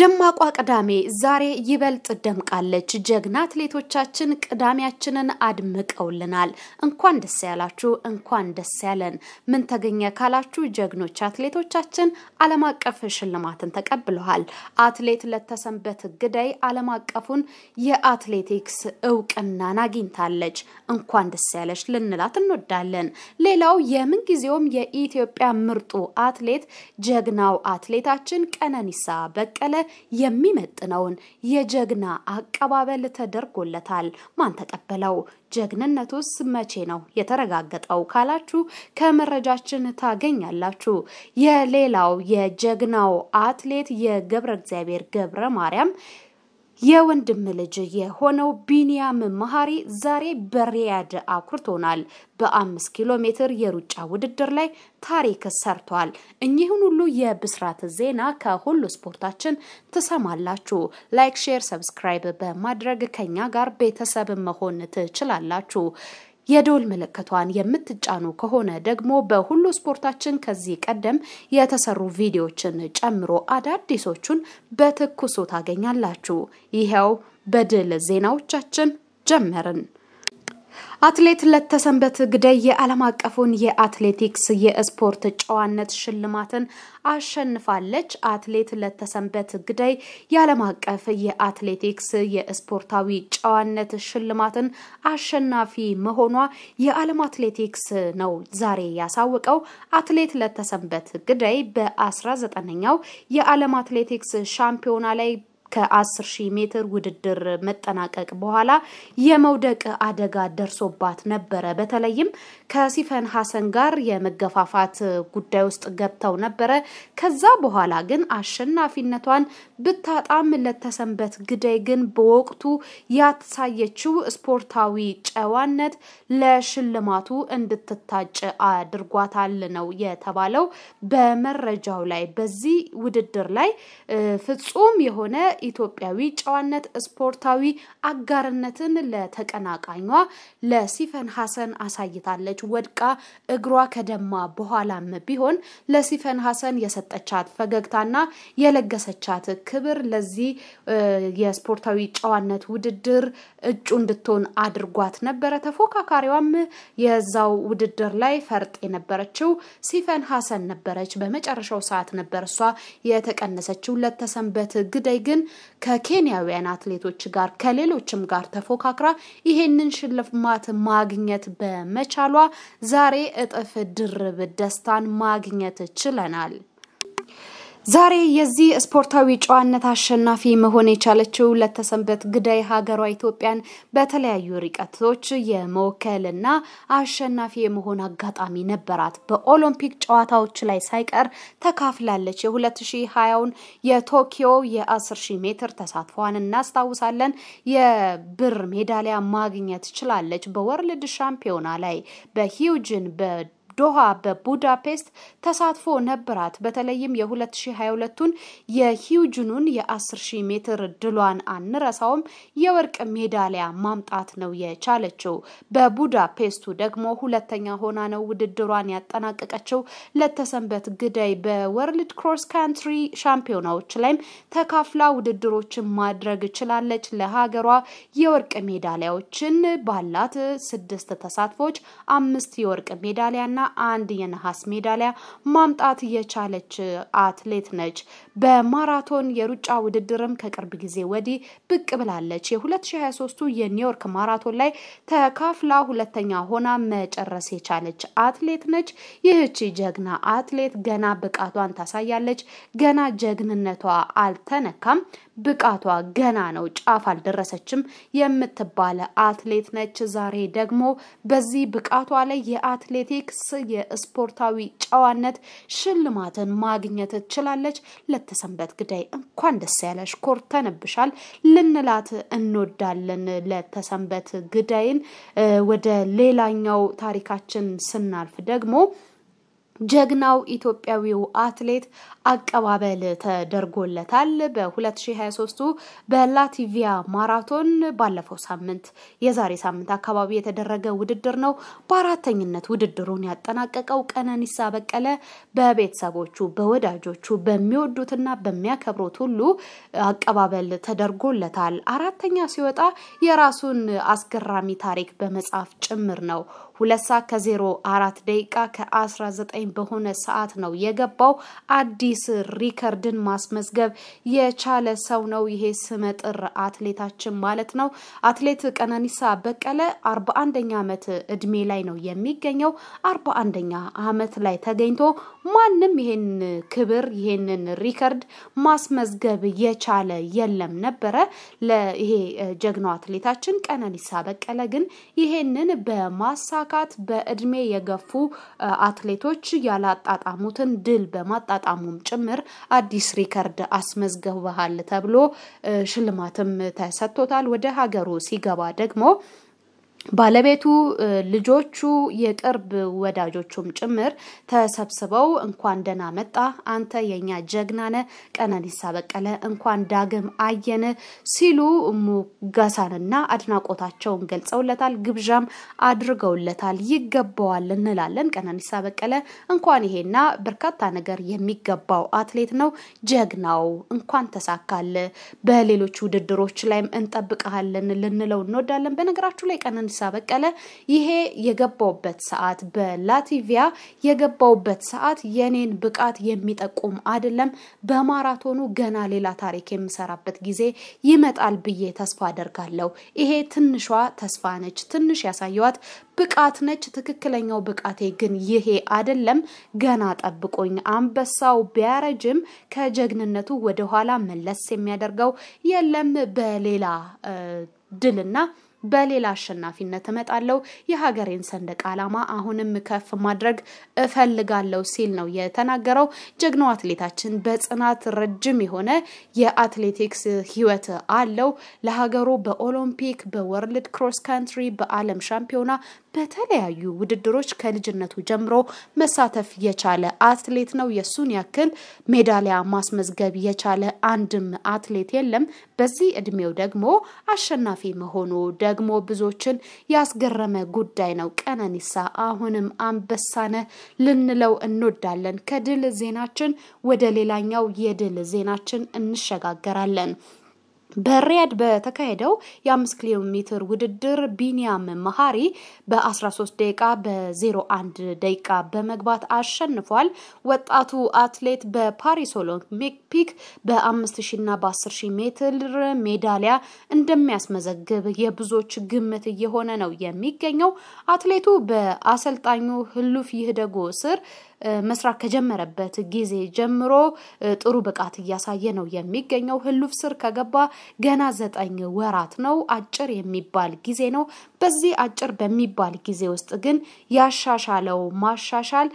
ደማቋ ቅዳሜ ዛሬ ይበልጥ ደምቃለች። ጀግና አትሌቶቻችን ቅዳሜያችንን አድምቀውልናል። እንኳን ደስ ያላችሁ፣ እንኳን ደስ ያለን። ምን ተገኘ ካላችሁ ጀግኖች አትሌቶቻችን ዓለም አቀፍ ሽልማትን ተቀብለዋል። አትሌት ለተሰንበት ግዳይ ዓለም አቀፉን የአትሌቲክስ እውቅናን አግኝታለች። እንኳን ደስ ያለች ልንላት እንወዳለን። ሌላው የምንጊዜውም የኢትዮጵያ ምርጡ አትሌት ጀግናው አትሌታችን ቀነኒሳ በቀለ የሚመጥነውን የጀግና አቀባበል ተደርጎለታል። ማን ተቀበለው? ጀግንነቱስ መቼ ነው የተረጋገጠው ካላችሁ ከመረጃችን ታገኛላችሁ። የሌላው የጀግናው አትሌት የገብረ እግዚአብሔር ገብረ ማርያም የወንድም ልጅ የሆነው ቢንያም መሀሪ ዛሬ በሪያድ አኩርቶናል። በአምስት ኪሎ ሜትር የሩጫ ውድድር ላይ ታሪክ ሰርቷል። እኚህን ሁሉ የብስራት ዜና ከሁሉ ስፖርታችን ትሰማላችሁ። ላይክ፣ ሼር፣ ሰብስክራይብ በማድረግ ከኛ ጋር ቤተሰብ መሆን ትችላላችሁ። የደወል ምልክቷን የምትጫኑ ከሆነ ደግሞ በሁሉ ስፖርታችን ከዚህ ቀደም የተሰሩ ቪዲዮችን ጨምሮ አዳዲሶቹን በትኩሱ ታገኛላችሁ። ይኸው በድል ዜናዎቻችን ጀመርን። አትሌት ለተሰንበት ግደይ የዓለም አቀፉን የአትሌቲክስ የስፖርት ጨዋነት ሽልማትን አሸንፋለች። አትሌት ለተሰንበት ግደይ የዓለም አቀፍ የአትሌቲክስ የስፖርታዊ ጨዋነት ሽልማትን አሸናፊ መሆኗ የዓለም አትሌቲክስ ነው ዛሬ ያሳወቀው። አትሌት ለተሰንበት ግደይ በ19ኛው የዓለም አትሌቲክስ ሻምፒዮና ላይ 10 ሺህ ሜትር ውድድር መጠናቀቅ በኋላ የመውደቅ አደጋ ደርሶባት ነበረ። በተለይም ከሲፈን ሀሰን ጋር የመገፋፋት ጉዳይ ውስጥ ገብተው ነበረ። ከዛ በኋላ ግን አሸናፊነቷን ብታጣም ለተሰንበት ግዳይ ግን በወቅቱ ያሳየችው ስፖርታዊ ጨዋነት ለሽልማቱ እንድትታጭ አድርጓታል ነው የተባለው በመረጃው ላይ። በዚህ ውድድር ላይ ፍጹም የሆነ ኢትዮጵያዊ ጨዋነት ስፖርታዊ አጋርነትን ለተቀናቃኟ ለሲፈን ሀሰን አሳይታለች። ወድቃ እግሯ ከደማ በኋላም ቢሆን ለሲፈን ሀሰን የሰጠቻት ፈገግታና የለገሰቻት ክብር ለዚህ የስፖርታዊ ጨዋነት ውድድር እጩ እንድትሆን አድርጓት ነበረ። ተፎካካሪዋም የዛው ውድድር ላይ ፈርጥ የነበረችው ሲፈን ሀሰን ነበረች። በመጨረሻው ሰዓት ነበር እሷ የተቀነሰችው። ለተሰንበት ግደይ ግን ከኬንያውያን አትሌቶች ጋር ከሌሎችም ጋር ተፎካክራ ይሄንን ሽልማት ማግኘት በመቻሏ ዛሬ እጥፍ ድርብ ደስታን ማግኘት ችለናል። ዛሬ የዚህ ስፖርታዊ ጨዋነት አሸናፊ መሆን የቻለችው ለተሰንበት ግዳይ ሀገሯ ኢትዮጵያን በተለያዩ ርቀቶች የመወከልና አሸናፊ የመሆን አጋጣሚ ነበራት። በኦሎምፒክ ጨዋታዎች ላይ ሳይቀር ተካፍላለች። የ2020ን የቶኪዮ የ ሺህ ሜትር ተሳትፏን እናስታውሳለን። የብር ሜዳሊያ ማግኘት ችላለች። በወርልድ ሻምፒዮና ላይ በሂውጅን በ ዶሃ በቡዳፔስት ተሳትፎ ነበራት። በተለይም የ2022ቱን የሂውጅኑን የ10,000 ሜትር ድሏን አንረሳውም የወርቅ ሜዳሊያ ማምጣት ነው የቻለችው። በቡዳፔስቱ ደግሞ ሁለተኛ ሆና ነው ውድድሯን ያጠናቀቀችው። ለተሰንበት ግዳይ በወርልድ ክሮስ ካንትሪ ሻምፒዮናዎች ላይም ተካፍላ ውድድሮችን ማድረግ ችላለች። ለሀገሯ የወርቅ ሜዳሊያዎችን ባላት ስድስት ተሳትፎች አምስት የወርቅ ሜዳሊያና አንድ የነሐስ ሜዳሊያ ማምጣት የቻለች አትሌት ነች። በማራቶን የሩጫ ውድድርም ከቅርብ ጊዜ ወዲህ ብቅ ብላለች። የ2023ቱ የኒውዮርክ ማራቶን ላይ ተካፍላ ሁለተኛ ሆና መጨረስ የቻለች አትሌት ነች። ይህቺ ጀግና አትሌት ገና ብቃቷን ታሳያለች። ገና ጀግንነቷ አልተነካም። ብቃቷ ገና ነው፣ ጫፍ አልደረሰችም የምትባለ አትሌት ነች። ዛሬ ደግሞ በዚህ ብቃቷ ላይ የአትሌቲክስ የስፖርታዊ ጨዋነት ሽልማትን ማግኘት ትችላለች። ለተሰንበት ግዳይ እንኳን ደስ ያለሽ፣ ኮርተንብሻል ልንላት እንወዳለን። ለተሰንበት ግዳይን ወደ ሌላኛው ታሪካችን ስናልፍ ደግሞ ጀግናው ኢትዮጵያዊው አትሌት አቀባበል ተደርጎለታል። 2023 በላቲቪያ ማራቶን ባለፈው ሳምንት የዛሬ ሳምንት አካባቢ የተደረገ ውድድር ነው። በአራተኝነት ውድድሩን ያጠናቀቀው ቀነኒሳ በቀለ በቤተሰቦቹ፣ በወዳጆቹ፣ በሚወዱትና በሚያከብሩት ሁሉ አቀባበል ተደርጎለታል። አራተኛ ሲወጣ የራሱን አስገራሚ ታሪክ በመጻፍ ጭምር ነው ሁለት ሰዓት ከዜሮ አራት ደቂቃ ከ19 በሆነ ሰዓት ነው የገባው። አዲስ ሪከርድን ማስመዝገብ የቻለ ሰው ነው ይሄ ስመጥር አትሌታችን ማለት ነው። አትሌት ቀነኒሳ በቀለ 41ኛ ዓመት እድሜ ላይ ነው የሚገኘው። 41ኛ ዓመት ላይ ተገኝቶ ማንም ይሄን ክብር ይሄንን ሪከርድ ማስመዝገብ የቻለ የለም ነበረ። ለይሄ ጀግናው አትሌታችን ቀነኒሳ በቀለ ግን ይሄንን በማሳ ለማሳካት በእድሜ የገፉ አትሌቶች ያላጣጣሙትን ድል በማጣጣሙም ጭምር አዲስ ሪከርድ አስመዝግበሃል ተብሎ ሽልማትም ተሰጥቶታል። ወደ ሀገሩ ሲገባ ደግሞ ባለቤቱ፣ ልጆቹ፣ የቅርብ ወዳጆቹም ጭምር ተሰብስበው እንኳን ደህና መጣ አንተ የኛ ጀግናነ ቀነኒሳ በቀለ እንኳን ዳግም አየነ ሲሉ ሙገሳንና አድናቆታቸውን ገልጸውለታል። ግብዣም አድርገውለታል። ይገባዋል እንላለን። ቀነኒሳ በቀለ እንኳን ይሄና በርካታ ነገር የሚገባው አትሌት ነው። ጀግናው እንኳን ተሳካል። በሌሎች ውድድሮች ላይም እንጠብቀሃለን ልንለው እንወዳለን። በነገራችሁ ላይ ቀነኒሳ ቀነኒሳ በቀለ ይሄ የገባውበት ሰዓት በላቲቪያ የገባውበት ሰዓት የኔን ብቃት የሚጠቁም አይደለም። በማራቶኑ ገና ሌላ ታሪክ የምሰራበት ጊዜ ይመጣል ብዬ ተስፋ አደርጋለሁ። ይሄ ትንሿ ተስፋ ነች፣ ትንሽ ያሳየዋት ብቃት ነች። ትክክለኛው ብቃቴ ግን ይሄ አይደለም። ገና ጠብቆኝ አንበሳው ቢያረጅም ከጀግንነቱ ወደኋላ መለስ የሚያደርገው የለም። በሌላ ድልና በሌላ አሸናፊነት እመጣለሁ። የሀገሬን ሰንደቅ ዓላማ አሁንም ከፍ ማድረግ እፈልጋለሁ ሲል ነው የተናገረው። ጀግናው አትሌታችን በጽናት ረጅም የሆነ የአትሌቲክስ ህይወት አለው። ለሀገሩ በኦሎምፒክ፣ በወርልድ ክሮስ ካንትሪ፣ በዓለም ሻምፒዮና በተለያዩ ውድድሮች ከልጅነቱ ጀምሮ መሳተፍ የቻለ አትሌት ነው። የሱን ያክል ሜዳሊያ ማስመዝገብ የቻለ አንድም አትሌት የለም። በዚህ እድሜው ደግሞ አሸናፊ መሆኑ ደግሞ ብዙዎችን ያስገረመ ጉዳይ ነው። ቀነኒሳ አሁንም አንበሳነ ልንለው እንወዳለን። ከድል ዜናችን ወደ ሌላኛው የድል ዜናችን እንሸጋገራለን። በሪያድ በተካሄደው የ5 ኪሎ ሜትር ውድድር ቢኒያም መሃሪ በ13 ደቂቃ በ01 ደቂቃ በመግባት አሸንፏል። ወጣቱ አትሌት በፓሪስ ኦሎምፒክ በ5000ና በ10000 ሜትር ሜዳሊያ እንደሚያስመዘግብ የብዙዎች ግምት እየሆነ ነው የሚገኘው። አትሌቱ በአሰልጣኙ ህሉፍ ይህደጎ ስር መስራት ከጀመረበት ጊዜ ጀምሮ ጥሩ ብቃት እያሳየ ነው የሚገኘው። ህሉፍ ስር ከገባ ገና ዘጠኝ ወራት ነው። አጭር የሚባል ጊዜ ነው። በዚህ አጭር በሚባል ጊዜ ውስጥ ግን ያሻሻለው ማሻሻል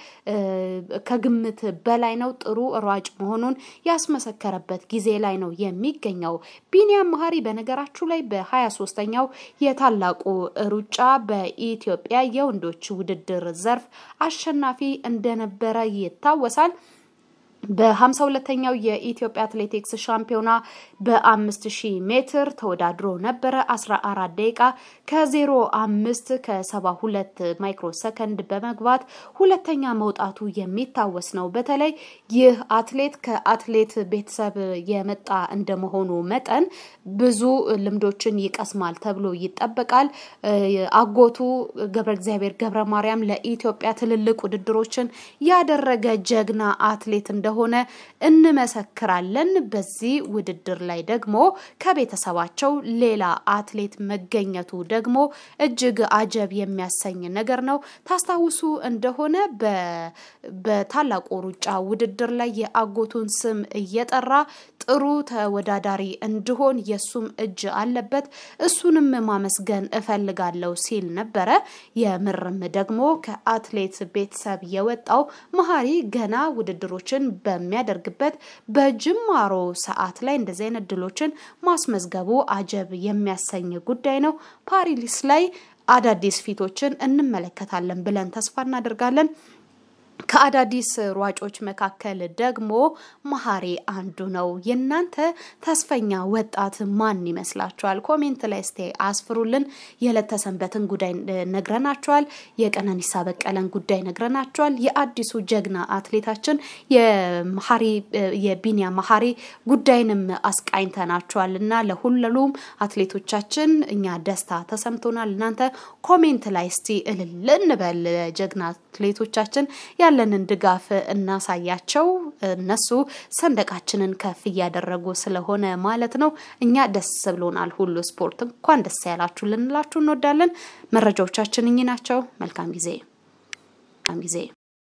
ከግምት በላይ ነው። ጥሩ ሯጭ መሆኑን ያስመሰከረበት ጊዜ ላይ ነው የሚገኘው። ቢኒያም መሀሪ በነገራችሁ ላይ በ23ኛው የታላቁ ሩጫ በኢትዮጵያ የወንዶች ውድድር ዘርፍ አሸናፊ እንደነበረ ይታወሳል። በሀምሳ ሁለተኛው የኢትዮጵያ አትሌቲክስ ሻምፒዮና በአምስት ሺህ ሜትር ተወዳድሮ ነበረ። አስራ አራት ደቂቃ ከዜሮ አምስት ከሰባ ሁለት ማይክሮ ሰከንድ በመግባት ሁለተኛ መውጣቱ የሚታወስ ነው። በተለይ ይህ አትሌት ከአትሌት ቤተሰብ የመጣ እንደመሆኑ መጠን ብዙ ልምዶችን ይቀስማል ተብሎ ይጠበቃል። አጎቱ ገብረ እግዚአብሔር ገብረ ማርያም ለኢትዮጵያ ትልልቅ ውድድሮችን ያደረገ ጀግና አትሌት እንደ እንደሆነ እንመሰክራለን። በዚህ ውድድር ላይ ደግሞ ከቤተሰባቸው ሌላ አትሌት መገኘቱ ደግሞ እጅግ አጀብ የሚያሰኝ ነገር ነው። ታስታውሱ እንደሆነ በታላቁ ሩጫ ውድድር ላይ የአጎቱን ስም እየጠራ ጥሩ ተወዳዳሪ እንድሆን የሱም እጅ አለበት፣ እሱንም ማመስገን እፈልጋለሁ ሲል ነበረ። የምርም ደግሞ ከአትሌት ቤተሰብ የወጣው መሀሪ ገና ውድድሮችን በሚያደርግበት በጅማሮ ሰዓት ላይ እንደዚህ አይነት ድሎችን ማስመዝገቡ አጀብ የሚያሰኝ ጉዳይ ነው። ፓሪሊስ ላይ አዳዲስ ፊቶችን እንመለከታለን ብለን ተስፋ እናደርጋለን። ከአዳዲስ ሯጮች መካከል ደግሞ መሀሪ አንዱ ነው። የእናንተ ተስፈኛ ወጣት ማን ይመስላችኋል? ኮሜንት ላይ እስቲ አስፍሩልን። የዕለት ተሰንበትን ጉዳይ ነግረናችኋል። የቀነኒሳ በቀለን ጉዳይ ነግረናችኋል። የአዲሱ ጀግና አትሌታችን የመሀሪ የቢኒያ መሀሪ ጉዳይንም አስቃኝተናችኋል እና ለሁሉም አትሌቶቻችን እኛ ደስታ ተሰምቶናል። እናንተ ኮሜንት ላይ ስቲ እልልን በል ጀግና አትሌቶቻችን ያለንን ድጋፍ እናሳያቸው። እነሱ ሰንደቃችንን ከፍ እያደረጉ ስለሆነ ማለት ነው። እኛ ደስ ብሎናል። ሁሉ ስፖርት እንኳን ደስ ያላችሁ ልንላችሁ እንወዳለን። መረጃዎቻችን እኚህ ናቸው። መልካም ጊዜ መልካም ጊዜ